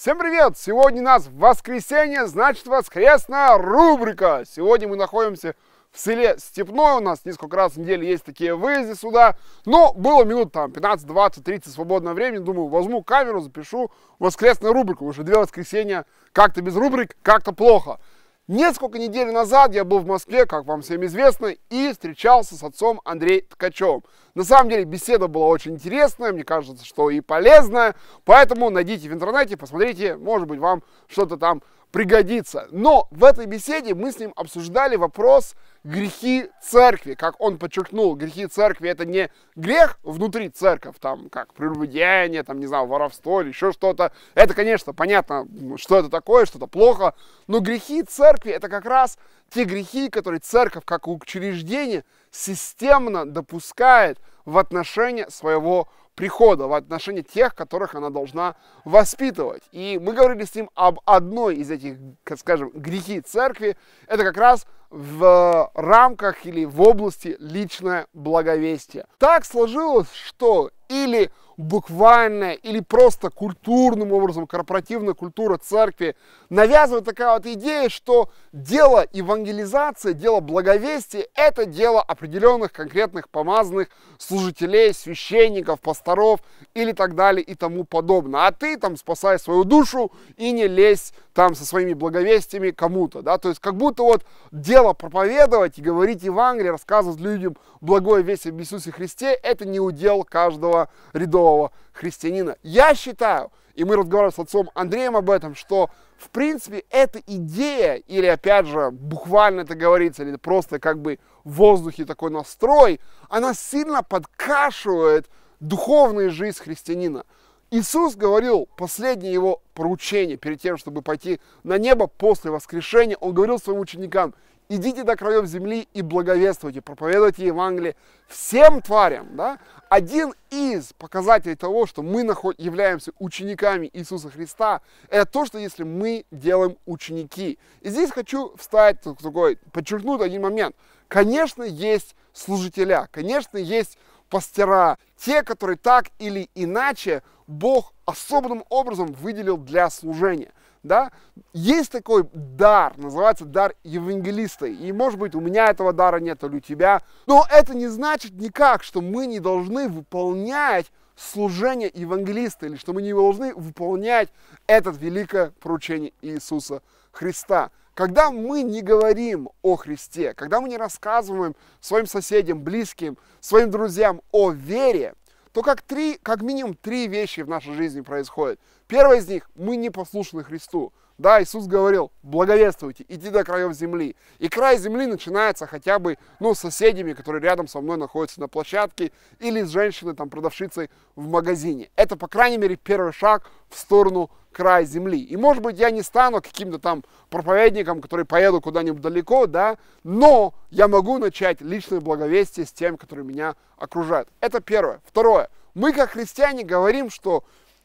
Всем привет! Сегодня у нас воскресенье, значит воскресная рубрика. Сегодня мы находимся в селе Степное. У нас несколько раз в неделю есть такие выезды сюда. Но было минут там 15, 20, 30 свободного времени. Думаю, возьму камеру, запишу воскресную рубрику. Уже две воскресенья как-то без рубрик, как-то плохо. Несколько недель назад я был в Москве, как вам всем известно, и встречался с отцом Андрей Ткачевым. На самом деле беседа была очень интересная, мне кажется, что и полезная. Поэтому найдите в интернете, посмотрите, может быть, вам что-то там пригодится. Но в этой беседе мы с ним обсуждали вопрос грехи церкви. Как он подчеркнул, грехи церкви это не грех внутри церковь, там как прелюбодеяние, там не знаю, воровство или еще что-то. Это, конечно, понятно, что это такое, что-то плохо. Но грехи церкви это как раз те грехи, которые церковь как учреждение системно допускает в отношении своего прихода, в отношении тех, которых она должна воспитывать. И мы говорили с ним об одной из этих, скажем, грехи церкви. Это как раз в рамках или в области личное благовестие. Так сложилось, что или буквально или просто культурным образом, корпоративная культура церкви, навязывает такая вот идея, что дело евангелизации, дело благовестия – это дело определенных конкретных помазанных служителей, священников, пасторов или так далее и тому подобное. А ты там спасай свою душу и не лезь там со своими благовестиями кому-то, да, то есть как будто вот дело проповедовать и говорить Евангелие, рассказывать людям благое весть об Иисусе Христе, это не удел каждого рядового христианина. Я считаю, и мы разговаривали с отцом Андреем об этом, что в принципе эта идея, или опять же буквально это говорится, или просто как бы в воздухе такой настрой, она сильно подкашивает духовную жизнь христианина. Иисус говорил последнее его поручение перед тем, чтобы пойти на небо после воскрешения. Он говорил своим ученикам, идите до краев земли и благовествуйте, проповедуйте Евангелие всем тварям. Да? Один из показателей того, что мы являемся учениками Иисуса Христа, это то, что если мы делаем ученики. И здесь хочу встать такой, подчеркнуть один момент. Конечно, есть служителя, конечно, есть пастера, те, которые так или иначе Бог особым образом выделил для служения. Да? Есть такой дар, называется дар евангелиста. И может быть у меня этого дара нет, или у тебя. Но это не значит никак, что мы не должны выполнять служение евангелиста, или что мы не должны выполнять это великое поручение Иисуса Христа. Когда мы не говорим о Христе, когда мы не рассказываем своим соседям, близким, своим друзьям о вере, то как, три, как минимум три вещи в нашей жизни происходят. Первое из них – мы не послушны Христу. Да, Иисус говорил, благовествуйте, иди до краев земли. И край земли начинается хотя бы, ну, с соседями, которые рядом со мной находятся на площадке, или с женщиной, там, продавщицей в магазине. Это, по крайней мере, первый шаг в сторону края земли. И, может быть, я не стану каким-то там проповедником, который поеду куда-нибудь далеко, да, но я могу начать личное благовестие с тем, которые меня окружают. Это первое. Второе. Мы, как христиане, говорим, что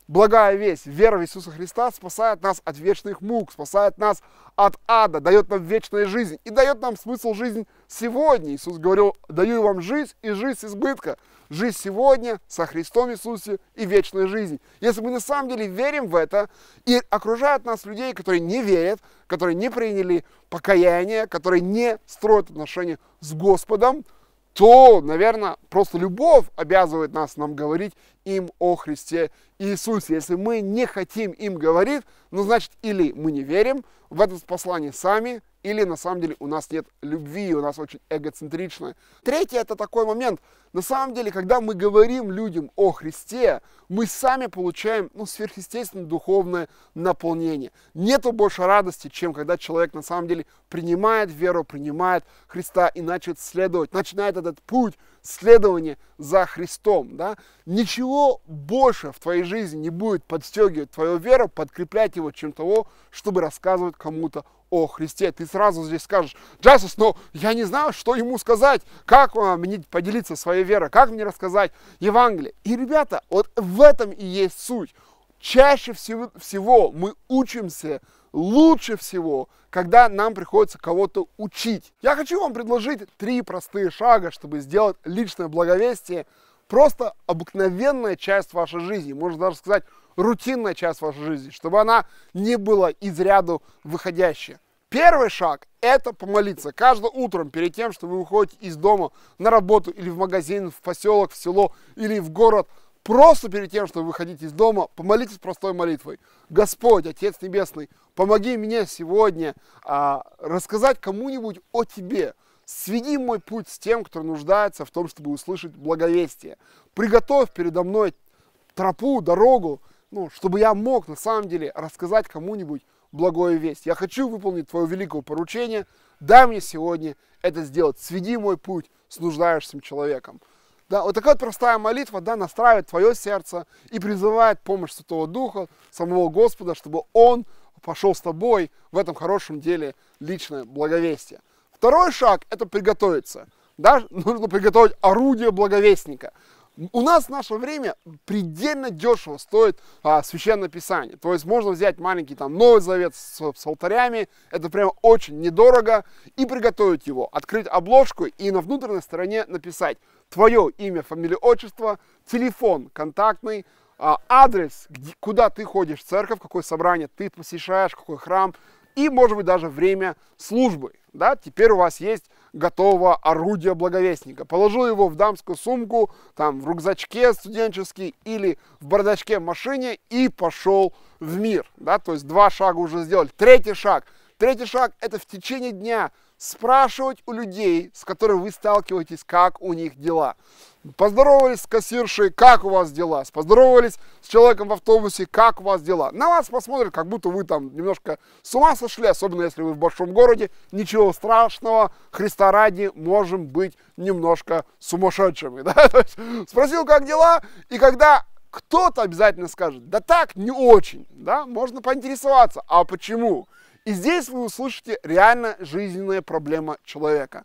благая весть, вера в Иисуса Христа спасает нас от вечных мук, спасает нас от ада, дает нам вечную жизнь и дает нам смысл жизни сегодня. Иисус говорил, даю вам жизнь и жизнь избытка. Жизнь сегодня со Христом Иисусе и вечная жизнь. Если мы на самом деле верим в это, и окружают нас людей, которые не верят, которые не приняли покаяние, которые не строят отношения с Господом, то, наверное, просто любовь обязывает нас нам говорить им о Христе Иисусе. Если мы не хотим им говорить, ну, значит, или мы не верим в это послание сами, или на самом деле у нас нет любви, у нас очень эгоцентричное. Третье это такой момент, на самом деле, когда мы говорим людям о Христе, мы сами получаем ну, сверхъестественное духовное наполнение. Нету больше радости, чем когда человек на самом деле принимает веру, принимает Христа и начинает следовать, начинает этот путь следования за Христом. Да? Ничего больше в твоей жизни не будет подстегивать твою веру, подкреплять его, чем того, чтобы рассказывать кому-то о Христе, ты сразу здесь скажешь, Джасус, но я не знаю, что ему сказать, как а, мне поделиться своей верой, как мне рассказать Евангелие. И, ребята, вот в этом и есть суть. Чаще всего, всего мы учимся лучше всего, когда нам приходится кого-то учить. Я хочу вам предложить три простые шага, чтобы сделать личное благовестие просто обыкновенная часть вашей жизни, можно даже сказать, рутинная часть вашей жизни, чтобы она не была из ряду выходящая. Первый шаг – это помолиться. Каждое утром, перед тем, что вы выходите из дома на работу или в магазин, в поселок, в село или в город, просто перед тем, что вы выходите из дома, помолитесь простой молитвой. Господь, Отец Небесный, помоги мне сегодня а, рассказать кому-нибудь о Тебе. Сведи мой путь с тем, кто нуждается в том, чтобы услышать благовестие. Приготовь передо мной тропу, дорогу, ну, чтобы я мог на самом деле рассказать кому-нибудь благое весть. Я хочу выполнить Твое великое поручение. Дай мне сегодня это сделать. Сведи мой путь с нуждающимся человеком. Да, вот такая вот простая молитва, да, настраивает твое сердце и призывает помощь Святого Духа, самого Господа, чтобы Он пошел с тобой в этом хорошем деле личное благовестие. Второй шаг – это приготовиться. Да? Нужно приготовить орудие благовестника – у нас в наше время предельно дешево стоит а, священное писание. То есть можно взять маленький там Новый Завет с, с алтарями, это прямо очень недорого, и приготовить его, открыть обложку и на внутренней стороне написать твое имя, фамилия, отчество, телефон контактный, а, адрес, где, куда ты ходишь в церковь, какое собрание ты посещаешь, какой храм, и, может быть, даже время службы. Да? Теперь у вас есть готового орудия благовестника. Положил его в дамскую сумку, там в рюкзачке студенческий или в бардачке в машине и пошел в мир. Да? То есть два шага уже сделали. Третий шаг. Третий шаг – это в течение дня спрашивать у людей, с которыми вы сталкиваетесь, как у них дела. Поздоровались с кассиршей, как у вас дела? Поздоровались с человеком в автобусе, как у вас дела? На вас посмотрят, как будто вы там немножко с ума сошли, особенно если вы в большом городе. Ничего страшного, Христа ради, можем быть немножко сумасшедшими. Да? Спросил, как дела, и когда кто-то обязательно скажет, да так, не очень, да, можно поинтересоваться, а почему? И здесь вы услышите реально жизненная проблема человека.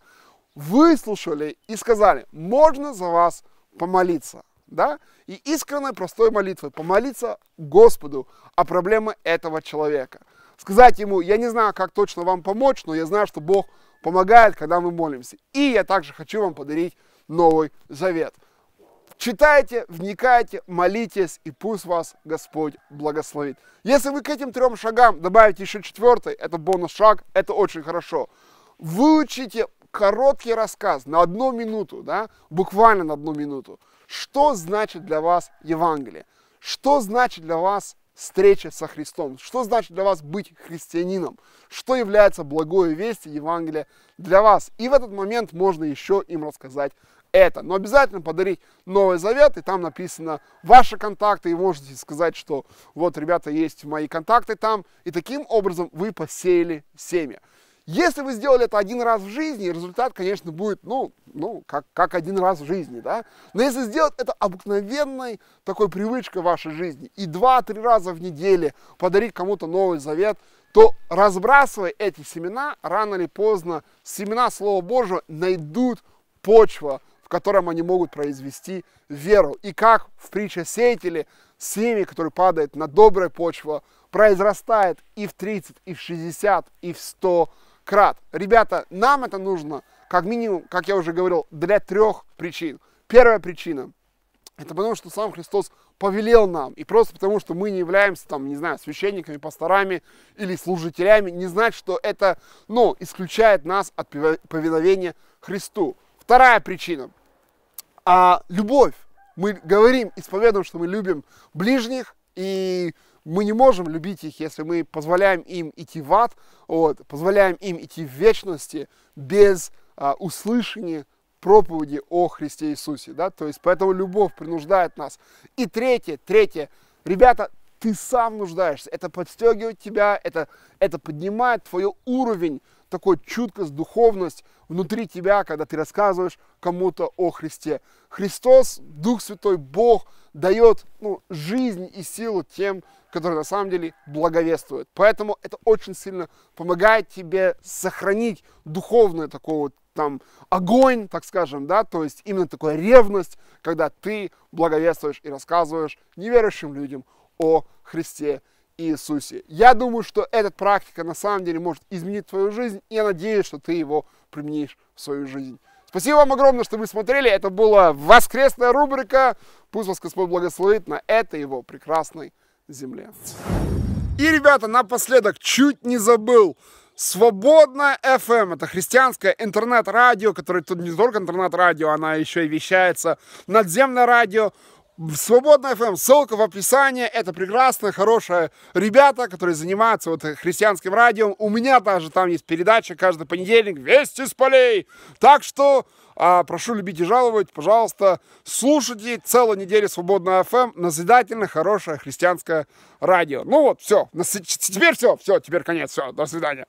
Выслушали и сказали, можно за вас помолиться. Да? И искренной простой молитвой помолиться Господу о проблеме этого человека. Сказать ему, я не знаю, как точно вам помочь, но я знаю, что Бог помогает, когда мы молимся. И я также хочу вам подарить Новый Завет – Читайте, вникайте, молитесь, и пусть вас Господь благословит. Если вы к этим трем шагам добавите еще четвертый, это бонус-шаг, это очень хорошо. Выучите короткий рассказ на одну минуту, да, буквально на одну минуту. Что значит для вас Евангелие? Что значит для вас встреча со Христом? Что значит для вас быть христианином? Что является благой вестью Евангелия для вас? И в этот момент можно еще им рассказать это. Но обязательно подарить Новый Завет, и там написано ваши контакты, и можете сказать, что вот, ребята, есть мои контакты там, и таким образом вы посеяли семя. Если вы сделали это один раз в жизни, результат, конечно, будет, ну, ну как, как один раз в жизни, да? Но если сделать это обыкновенной такой привычкой вашей жизни, и два-три раза в неделю подарить кому-то Новый Завет, то разбрасывая эти семена, рано или поздно семена Слова Божьего найдут почва в котором они могут произвести веру. И как в притче сеятели, семя, которое падает на добрую почву, произрастает и в 30, и в 60, и в 100 крат. Ребята, нам это нужно, как минимум, как я уже говорил, для трех причин. Первая причина – это потому, что сам Христос повелел нам. И просто потому, что мы не являемся, там, не знаю, священниками, пасторами или служителями, не значит, что это, ну, исключает нас от повиновения Христу. Вторая причина а любовь. Мы говорим, исповедуем, что мы любим ближних, и мы не можем любить их, если мы позволяем им идти в ад, вот, позволяем им идти в вечности без а, услышания проповеди о Христе Иисусе, да, то есть поэтому любовь принуждает нас. И третье, третье, ребята, ты сам нуждаешься, это подстегивает тебя, это, это поднимает твой уровень такой чуткость, духовность внутри тебя, когда ты рассказываешь кому-то о Христе. Христос, Дух Святой, Бог дает ну, жизнь и силу тем, которые на самом деле благовествуют. Поэтому это очень сильно помогает тебе сохранить духовное такое вот там огонь, так скажем, да, то есть именно такая ревность, когда ты благовествуешь и рассказываешь неверующим людям о Христе Иисусе. Я думаю, что эта практика на самом деле может изменить твою жизнь, и я надеюсь, что ты его применишь в свою жизнь. Спасибо вам огромное, что вы смотрели. Это была воскресная рубрика. Пусть вас Господь благословит на этой его прекрасной земле. И, ребята, напоследок, чуть не забыл. Свободная FM эм – это христианское интернет-радио, которое тут не только интернет-радио, она еще и вещается. Надземное радио – Свободная ФМ, эм, ссылка в описании. Это прекрасно, хорошие ребята, которые занимаются вот христианским радио. У меня даже там есть передача каждый понедельник «Вести с полей». Так что а, прошу любить и жаловать, пожалуйста, слушайте целую неделю Свободная ФМ, эм, назидательно хорошее христианское радио. Ну вот, все, теперь все, все, теперь конец, все, до свидания.